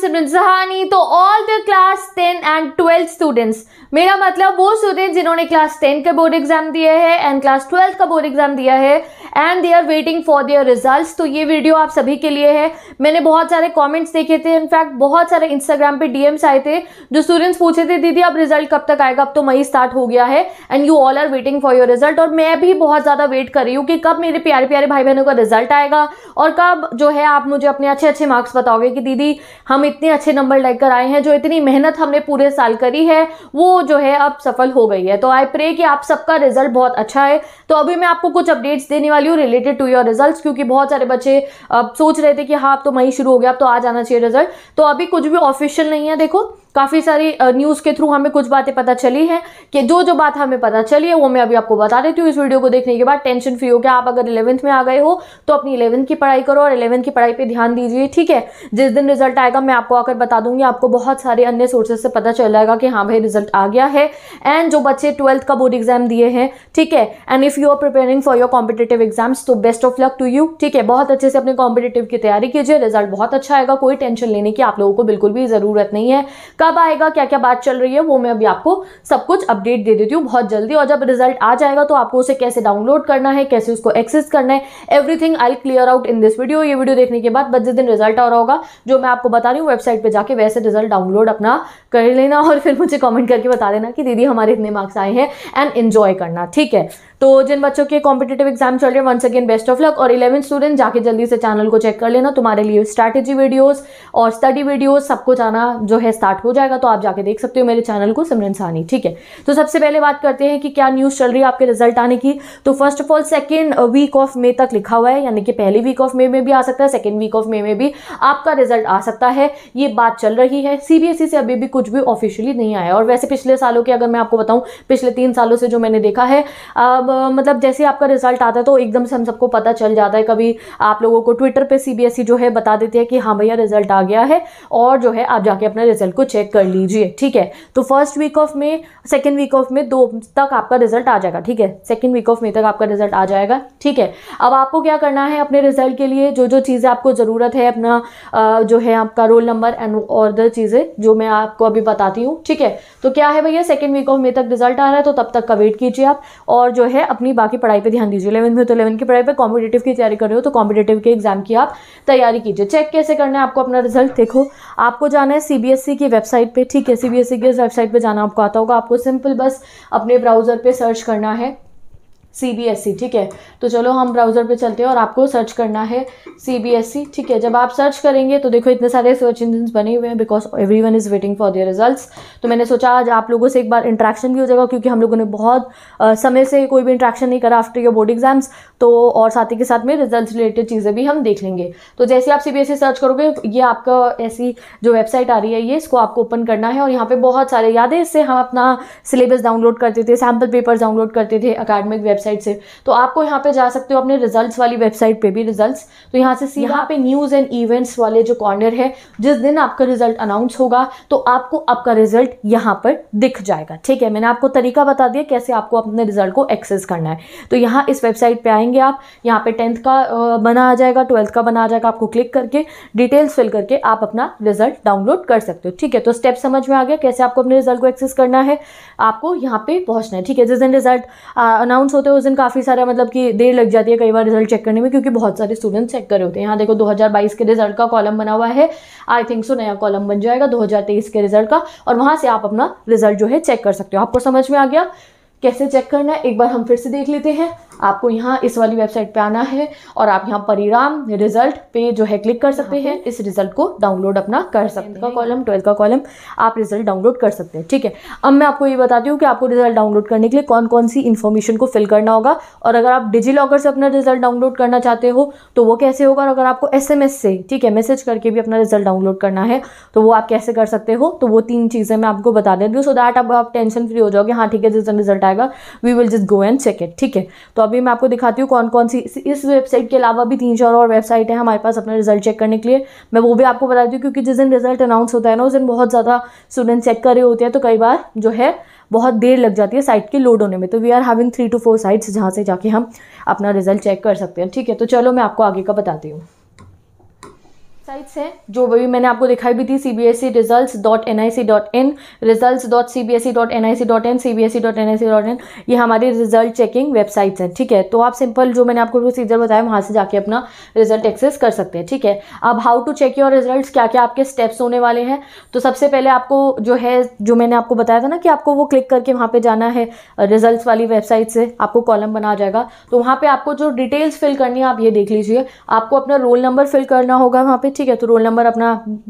सिमरन Simran Sahani. तो all the class ten and twelfth students मेरा मतलब वो स्टूडेंट जिन्होंने क्लास टेन का बोर्ड एग्जाम दिया है एंड क्लास ट्वेल्थ का बोर्ड एग्जाम दिया है and they are waiting for their results तो ये वीडियो आप सभी के लिए है मैंने बहुत सारे कॉमेंट्स देखे थे इनफैक्ट बहुत सारे इंस्टाग्राम पे डीएम्स आए थे जो स्टूडेंट्स पूछे थे दीदी अब रिजल्ट कब तक आएगा अब तो मई स्टार्ट हो गया है and you all are waiting for your result और मैं भी बहुत ज़्यादा वेट कर रही हूँ कि कब मेरे प्यारे प्यारे भाई बहनों का रिजल्ट आएगा और कब जो है आप मुझे अपने अच्छे अच्छे मार्क्स बताओगे कि दीदी हम इतने अच्छे नंबर लेकर आए हैं जो इतनी मेहनत हमने पूरे साल करी है वो जो है अब सफल हो गई है तो आई प्रे कि आप सबका रिजल्ट बहुत अच्छा है तो अभी मैं आपको कुछ अपडेट्स देने वाली हूँ रिलेटेड टू योर रिजल्ट क्योंकि बहुत सारे बच्चे अब सोच रहे थे कि हाँ अब तो मई शुरू हो गया अब तो आ जाना चाहिए रिजल्ट तो अभी कुछ भी ऑफिशियल नहीं है देखो काफ़ी सारी न्यूज़ के थ्रू हमें कुछ बातें पता चली हैं कि जो जो बात हमें पता चली है वो मैं अभी आपको बता देती हूँ इस वीडियो को देखने के बाद टेंशन फ्री हो गया आप अगर इलेवंथ में आ गए हो तो अपनी इलेवंथ की पढ़ाई करो और इलेवंथ की पढ़ाई पर ध्यान दीजिए ठीक है जिस दिन रिजल्ट आएगा मैं आपको आकर बता दूंगी आपको बहुत सारे अन्य सोर्सेज से पता चल जाएगा कि हाँ भाई रिजल्ट आ गया है एंड जो बच्चे ट्वेल्थ का बोर्ड एग्जाम दिए हैं ठीक है and if you are preparing for your competitive exams तो best of luck to you ठीक है बहुत अच्छे से अपने कॉम्पिटेटिव की तैयारी कीजिए रिजल्ट बहुत अच्छा आएगा कोई टेंशन लेने की आप लोगों को बिल्कुल भी ज़रूरत नहीं है कब आएगा क्या क्या बात चल रही है वो मैं अभी आपको सब कुछ अपडेट दे देती हूँ बहुत जल्दी और जब रिजल्ट आ जाएगा तो आपको उसे कैसे डाउनलोड करना है कैसे उसको एक्सेस करना है everything I clear out in this video ये वीडियो देखने के बाद बस जिस दिन रिजल्ट आ रहा होगा जो मैं आपको बता रही हूँ वेबसाइट पर जाके वैसे रिजल्ट डाउनलोड अपना कर लेना और फिर मुझे कॉमेंट करके बता देना कि दीदी हमारे इतने मार्क्स आए हैं एंड एंजॉय करना ठीक है तो जिन बच्चों के कॉम्पिटेटिव एग्जाम चल रहे हैं once again best of luck और इलेवन स्टूडेंट जाके जल्दी से चैनल को चेक कर लेना तुम्हारे लिए स्ट्रैटेजी वीडियोस और स्टडी वीडियोस कुछ आना जो है स्टार्ट हो जाएगा तो आप जाके देख सकते हो मेरे चैनल को सिमरन सानी ठीक है तो सबसे पहले बात करते हैं कि क्या न्यूज़ चल रही है आपके रिजल्ट आने की तो first of all second week of May तक लिखा हुआ है यानी कि पहली वीक ऑफ मे में भी आ सकता है सेकेंड वीक ऑफ मे में भी आपका रिजल्ट आ सकता है ये बात चल रही है सी से अभी भी कुछ भी ऑफिशियली नहीं आया और वैसे पिछले सालों के अगर मैं आपको बताऊँ पिछले तीन सालों से जो मैंने देखा है अब मतलब जैसे आपका रिजल्ट आता है तो एकदम से हम सबको पता चल जाता है कभी आप लोगों को ट्विटर पे सीबीएसई e जो है बता देती है कि हाँ भैया रिजल्ट आ गया है और जो है आप जाके अपने रिजल्ट को चेक कर लीजिए ठीक है तो first week of May second week of May दो तक आपका रिजल्ट आ जाएगा ठीक है सेकेंड वीक ऑफ मे तक आपका रिजल्ट आ जाएगा ठीक है अब आपको क्या करना है अपने रिजल्ट के लिए जो जो चीज़ें आपको ज़रूरत है अपना जो है आपका रोल नंबर एंड और द चीज़ें जो मैं आपको अभी बताती हूँ ठीक है तो क्या है भैया सेकेंड वीक ऑफ मे तक रिजल्ट आ रहा है तो तब तक का वेट कीजिए आप और जो है है अपनी बाकी पढ़ाई पे ध्यान दीजिए इलेवंथ में तो इलेवन की पढ़ाई पे कॉम्पिटेटिव की तैयारी कर रहे हो तो कॉम्पिटेटिव के एग्जाम की आप तैयारी कीजिए चेक कैसे करना है आपको अपना रिजल्ट देखो आपको जाना है सीबीएसई e की वेबसाइट पर ठीक है सीबीएसई e की वेबसाइट पर जाना आपको आता होगा आपको सिंपल बस अपने ब्राउज़र पर सर्च करना है सी बी एस ठीक है तो चलो हम ब्राउज़र पे चलते हैं और आपको सर्च करना है सी बी एस ठीक है जब आप सर्च करेंगे तो देखो इतने सारे सर्च इंजन बने हुए हैं because everyone is waiting for their results तो मैंने सोचा आज आप लोगों से एक बार इंट्रैक्शन भी हो जाएगा क्योंकि हम लोगों ने बहुत आ, समय से कोई भी इंट्रैक्शन नहीं करा आफ्टर योर बोर्ड एग्जाम्स तो और साथ ही के साथ में रिजल्ट रिलेटेड चीज़ें भी हम देख लेंगे तो जैसे आप C B S E search करोगे ये आपका ऐसी जो वेबसाइट आ रही है ये इसको आपको ओपन करना है और यहाँ पर बहुत सारे यादें इससे हम अपना सिलेबस डाउनलोड करते थे सैम्पल पेपर डाउनलोड करते थे अकेडमिक वेबसाइट वेबसाइट से तो आपको यहाँ पे जा सकते हो अपने रिजल्ट्स वाली वेबसाइट पे भी रिजल्ट्स तो यहाँ से यहाँ पे न्यूज़ एंड इवेंट्स वाले जो कॉर्नर है जिस दिन आपका रिजल्ट अनाउंस होगा तो आपको आपका रिजल्ट यहाँ पर दिख जाएगा ठीक है मैंने आपको तरीका बता दिया कैसे आपको अपने रिजल्ट को एक्सेस करना है तो यहाँ इस वेबसाइट पर आएंगे आप यहाँ पे टेंथ का बना आ जाएगा ट्वेल्थ का बना आ जाएगा आपको क्लिक करके डिटेल्स फिल करके आप अपना रिजल्ट डाउनलोड कर सकते हो ठीक है तो स्टेप समझ में आ गया कैसे आपको अपने रिजल्ट को एक्सेस करना है आपको यहाँ पे पहुँचना है ठीक है जिस दिन रिजल्ट अनाउंस होते हो उस दिन काफ़ी सारा मतलब कि देर लग जाती है कई बार रिजल्ट चेक करने में क्योंकि बहुत सारे स्टूडेंट चेक करे होते हैं यहाँ देखो 2022 के रिजल्ट का कॉलम बना हुआ है आई थिंक सो नया कॉलम बन जाएगा 2023 के रिजल्ट का और वहाँ से आप अपना रिजल्ट जो है चेक कर सकते हो आपको समझ में आ गया कैसे चेक करना है एक बार हम फिर से देख लेते हैं आपको यहाँ इस वाली वेबसाइट पे आना है और आप यहाँ परिणाम रिजल्ट पे जो है क्लिक कर सकते हैं इस रिजल्ट को डाउनलोड अपना कर सकते का कॉलम ट्वेल्थ का कॉलम आप रिजल्ट डाउनलोड कर सकते हैं ठीक है अब मैं आपको ये बताती हूँ कि आपको रिजल्ट डाउनलोड करने के लिए कौन कौन सी इन्फॉर्मेशन को फिल करना होगा और अगर आप डिजी लॉकर से अपना रिजल्ट डाउनलोड करना चाहते हो तो वो कैसे होगा और अगर आपको एस से ठीक है मैसेज करके भी अपना रिजल्ट डाउनलोड करना है तो वो आप कैसे कर सकते हो तो वो तीन चीज़ें मैं आपको बता देती हूँ सो दैट अब आप टेंशन फ्री हो जाओगे हाँ ठीक है जिस रिजल्ट आएगा we will just go and check it ठीक है तो अभी मैं आपको दिखाती हूँ कौन कौन सी इस वेबसाइट के अलावा भी तीन चार और वेबसाइट है हमारे पास अपना रिजल्ट चेक करने के लिए मैं वो भी आपको बताती हूँ क्योंकि जिस दिन रिजल्ट अनाउंस होता है ना उस दिन बहुत ज़्यादा स्टूडेंट चेक कर रहे होते हैं तो कई बार जो है बहुत देर लग जाती है साइट के लोड होने में तो we are having three to four sites जहाँ से जाके हम अपना रिजल्ट चेक कर सकते हैं ठीक है तो चलो मैं आपको आगे का बताती हूँ वेबसाइट्स हैं जो भी मैंने आपको दिखाई भी थी C B S E result dot N I C dot in result dot C B S E dot N I C dot in C B S E dot N I C dot in ये हमारी result checking websites हैं ठीक है तो आप simple जो मैंने आपको प्रोसीजर बताया वहाँ से जाके अपना रिजल्ट एक्सेस कर सकते हैं ठीक है अब how to check your result क्या क्या आपके स्टेप्स होने वाले हैं तो सबसे पहले आपको जो है जो मैंने आपको बताया था ना कि आपको वो क्लिक करके वहाँ पर जाना है रिजल्ट वाली वेबसाइट से आपको कॉलम बना जाएगा तो वहाँ पर आपको जो डिटेल्स फिल करनी है आप ये देख लीजिए आपको अपना रोल नंबर फिल करना होगा वहाँ पर ठीक है तो रोल नंबर अपना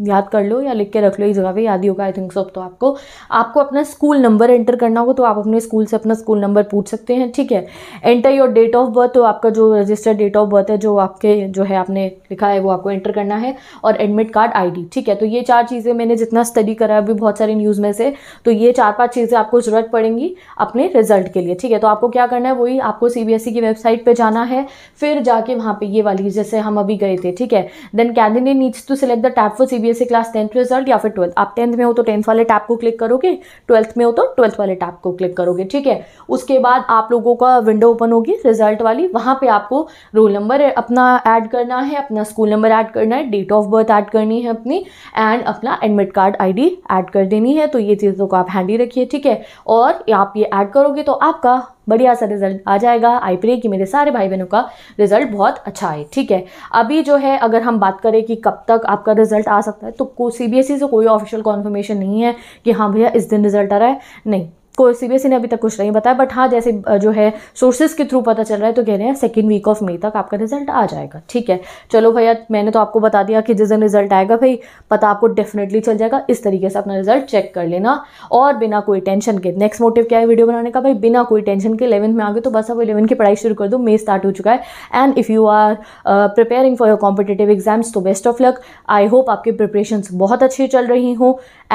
याद कर लो या लिख के रख लो इस जगह पे याद ही होगा आई थिंक सब तो आपको आपको अपना स्कूल नंबर एंटर करना हो तो आप अपने स्कूल से अपना स्कूल नंबर पूछ सकते हैं ठीक है enter your date of birth तो आपका जो रजिस्टर्ड डेट ऑफ बर्थ है जो आपके जो है आपने लिखा है वो आपको एंटर करना है और एडमिट कार्ड आई ठीक है तो ये चार चीज़ें मैंने जितना स्टडी करा अभी बहुत सारी न्यूज़ में से तो ये चार पाँच चीज़ें आपको ज़रूरत पड़ेंगी अपने रिजल्ट के लिए ठीक है तो आपको क्या करना है वही आपको सी e की वेबसाइट पर जाना है फिर जाके वहाँ पर ये वाली जैसे हम अभी गए थे ठीक है then candidate student needs to select the tab for CBSE class tenth result या फिर ट्वेल्थ आप टेंथ में हो तो टेंथ वाले टैप को क्लिक करोगे ट्वेल्थ में हो तो ट्वेल्थ वाले टैप को क्लिक करोगे ठीक है उसके बाद आप लोगों का विंडो ओपन होगी रिजल्ट वाली वहाँ पे आपको रोल नंबर अपना ऐड करना है अपना स्कूल नंबर ऐड करना है डेट ऑफ बर्थ ऐड करनी है अपनी एंड अपना एडमिट कार्ड आई ऐड कर देनी है तो ये चीज़ों को आप हैंडी रखिए ठीक है और आप ये ऐड करोगे तो आपका बढ़िया सा रिजल्ट आ जाएगा आई प्रे कि मेरे सारे भाई बहनों का रिजल्ट बहुत अच्छा आए ठीक है अभी जो है अगर हम बात करें कि कब तक आपका रिजल्ट आ सकता है तो सी बी एस ई से कोई ऑफिशियल कॉन्फर्मेशन नहीं है कि हाँ भैया इस दिन रिजल्ट आ रहा है नहीं को सीबीएसई e ने अभी तक कुछ नहीं बताया बट हाँ जैसे जो है सोर्सेज के थ्रू पता चल रहा है तो कह रहे हैं सेकेंड वीक ऑफ मई तक आपका रिजल्ट आ जाएगा ठीक है चलो भैया मैंने तो आपको बता दिया कि जिस दिन रिजल्ट आएगा भाई पता आपको डेफिनेटली चल जाएगा इस तरीके से अपना रिजल्ट चेक कर लेना और बिना कोई टेंशन के नेक्स्ट मोटिव क्या है वीडियो बनाने का भाई बिना कोई टेंशन के इलेवंथ में आ गए तो बस अब इलेवंथ की पढ़ाई शुरू कर दो मई स्टार्ट हो चुका है and if you are preparing for your competitive exams तो best of luck I hope आपकी प्रिपरेशन बहुत अच्छी चल रही हों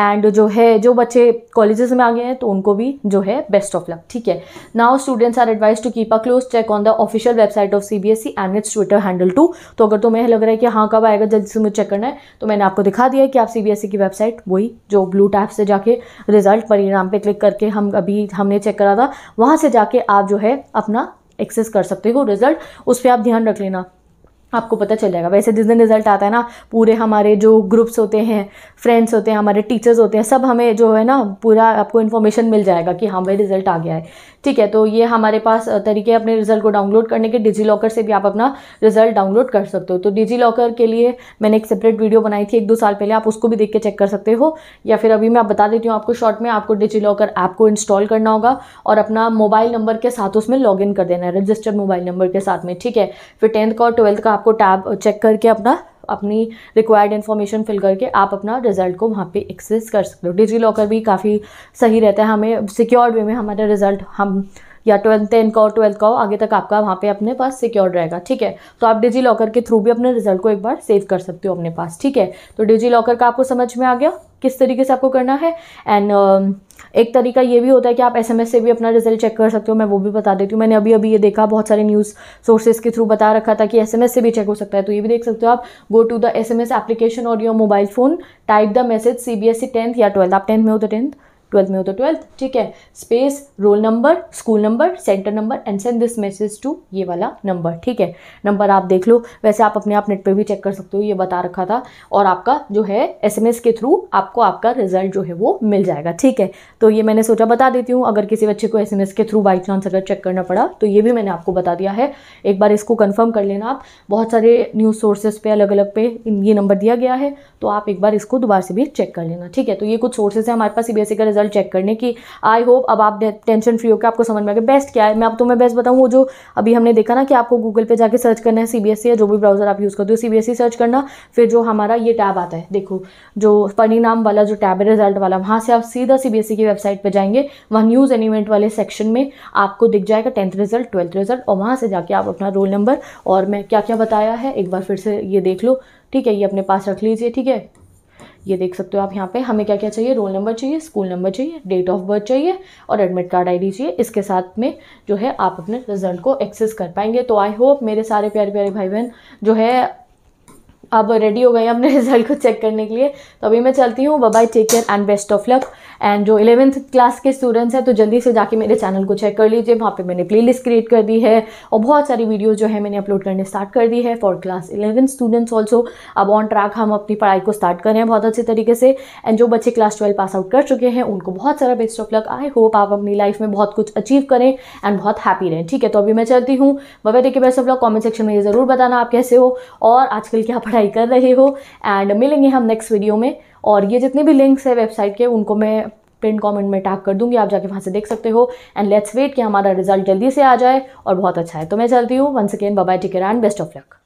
एंड जो है जो बच्चे कॉलेजेस में आ गए हैं तो उनको भी भी जो है बेस्ट ऑफ लक ठीक है now students are advise to keep a close check on the official website of CBSE and its Twitter handle to तो अगर तुम्हें लग रहा है कि हाँ कब आएगा जल्दी से मुझे चेक करना है तो मैंने आपको दिखा दिया है कि आप सीबीएसई e की वेबसाइट वही जो ब्लू टैप से जाके रिजल्ट परिणाम पर क्लिक करके हम अभी हमने चेक करा था वहाँ से जाके आप जो है अपना एक्सेस कर सकते हो रिजल्ट उस पर आप ध्यान रख लेना आपको पता चल जाएगा वैसे जिस दिन रिजल्ट आता है ना पूरे हमारे जो ग्रुप्स होते हैं फ्रेंड्स होते हैं हमारे टीचर्स होते हैं सब हमें जो है ना पूरा आपको इन्फॉर्मेशन मिल जाएगा कि हाँ भाई रिजल्ट आ गया है ठीक है तो ये हमारे पास तरीके अपने रिजल्ट को डाउनलोड करने के डिजी लॉकर से भी आप अपना रिजल्ट डाउनलोड कर सकते हो तो डिजी लॉकर के लिए मैंने एक सेपरेट वीडियो बनाई थी एक दो साल पहले आप उसको भी देख के चेक कर सकते हो या फिर अभी मैं आप बता देती हूँ आपको शॉर्ट में आपको डिजी लॉकर ऐप को इंस्टॉल करना होगा और अपना मोबाइल नंबर के साथ उसमें लॉग कर देना है रजिस्टर्ड मोबाइल नंबर के साथ में ठीक है फिर टेंथ का और ट्वेल्थ का आपको टैब चेक करके अपना अपनी रिक्वायर्ड इन्फॉर्मेशन फिल करके आप अपना रिजल्ट को वहाँ पे एक्सेस कर सकते हो डिजी लॉकर भी काफ़ी सही रहता है हमें सिक्योर्ड वे में हमारा रिजल्ट हम या ट्वेल्थ टेंथ का और ट्वेल्थ का हो आगे तक आपका वहाँ पे अपने पास सिक्योर रहेगा ठीक है तो आप डिजी लॉकर के थ्रू भी अपने रिजल्ट को एक बार सेव कर सकते हो अपने पास ठीक है तो डिजी लॉकर का आपको समझ में आ गया किस तरीके से आपको करना है एंड uh, um, एक तरीका ये भी होता है कि आप एसएमएस से भी अपना रिजल्ट चेक कर सकते हो मैं वो भी बता देती हूँ मैंने अभी अभी ये देखा बहुत सारे न्यूज़ सोर्सेज के थ्रू बता रखा था कि एसएमएस से भी चेक हो सकता है तो ये भी देख सकते हो आप go to the SMS application और your mobile phone type the message C B tenth या ट्वेल्थ आप टेंथ में हो तो टेंथ ट्वेल्थ में हो तो ट्वेल्थ ठीक है space roll number school number centre number and send this message to ये वाला नंबर ठीक है नंबर आप देख लो वैसे आप अपने आप नेट पर भी चेक कर सकते हो ये बता रखा था और आपका जो है एस के थ्रू आपको आपका रिजल्ट जो है वो मिल जाएगा ठीक है तो ये मैंने सोचा बता देती हूँ अगर किसी बच्चे को एस के थ्रू बाई चांस अगर चेक करना पड़ा तो ये भी मैंने आपको बता दिया है एक बार इसको कन्फर्म कर लेना आप बहुत सारे न्यूज़ सोर्सेज पे अलग अलग पे ये नंबर दिया गया है तो आप एक बार इसको दोबारा से भी चेक कर लेना ठीक है तो ये कुछ सोर्सेज है हमारे पास सी का रिजल्ट रिजल्ट चेक करने की आई होप अब आप टेंशन फ्री होकर आपको समझ में आगे बेस्ट क्या है मैं आप तुम्हें बेस्ट बताऊँ वो जो अभी हमने देखा ना कि आपको गूगल पर जाकर सर्च करना है सी e या जो भी ब्राउज़र आप यूज़ करते हो सी सर्च e करना फिर जो हमारा ये टैब आता है देखो जो नाम वाला जो टैब है रिजल्ट वाला वहाँ से आप सीधा सी e की वेबसाइट पर जाएंगे वहाँ न्यूज़ एंड इवेंट वाले सेक्शन में आपको दिख जाएगा टेंथ रिजल्ट ट्वेल्थ रिजल्ट और वहाँ से जाके आप अपना रोल नंबर और मैं क्या क्या बताया है एक बार फिर से ये देख लो ठीक है ये अपने पास रख लीजिए ठीक है ये देख सकते हो आप यहाँ पे हमें क्या क्या चाहिए रोल नंबर चाहिए स्कूल नंबर चाहिए डेट ऑफ बर्थ चाहिए और एडमिट कार्ड आईडी चाहिए इसके साथ में जो है आप अपने रिजल्ट को एक्सेस कर पाएंगे तो आई होप मेरे सारे प्यारे प्यारे भाई बहन जो है अब रेडी हो गए हैं अपने रिजल्ट को चेक करने के लिए तो अभी मैं चलती हूँ bye take care and best of luck and जो इलेवेंथ क्लास के स्टूडेंट्स हैं तो जल्दी से जाके मेरे चैनल को चेक कर लीजिए वहाँ पे मैंने प्लेलिस्ट क्रिएट कर दी है और बहुत सारी वीडियो जो है मैंने अपलोड करने स्टार्ट कर दी है for class eleven students also अब ऑन ट्रैक हम अपनी पढ़ाई को स्टार्ट करें बहुत अच्छे तरीके से एंड जो बच्चे क्लास ट्वेल्व पास आउट कर चुके हैं उनको बहुत सारा best of luck I hope आप अपनी लाइफ में बहुत कुछ अचीव करें एंड बहुत हैप्पी रहें ठीक है तो अभी मैं चलती हूँ bye bye take best of luck comment section में ये ज़रूर बताना आप कैसे हो और आजकल क्या ट्राई कर रहे हो एंड मिलेंगे हम नेक्स्ट वीडियो में और ये जितने भी लिंक्स है वेबसाइट के उनको मैं प्रिंट कमेंट में टैग कर दूंगी आप जाके वहाँ से देख सकते हो एंड लेट्स वेट कि हमारा रिजल्ट जल्दी से आ जाए और बहुत अच्छा है तो मैं चलती हूँ once again bye take care and best of luck